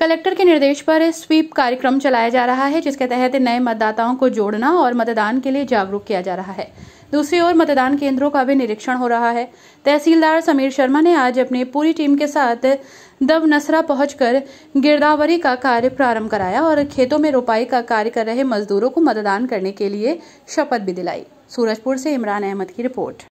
collector के निर्देश पर स्वीप कार्यक्रम चलाया जा रहा है जिसके तहत नए मतदाताओं को जोड़ना और मतदान के लिए जागरूक किया जा रहा है दूसरी ओर मतदान केंद्रों का भी निरीक्षण हो रहा है तहसीलदार समीर शर्मा ने आज अपनी पूरी टीम के साथ दब नसरा पहुंचकर गिरदावरी का कार्य प्रारंभ कराया और खेतों में रोपाई का कार्य कर रहे मजदूरों को मतदान करने के लिए शपथ भी दिलाई सूरजपुर से इमरान अहमद की रिपोर्ट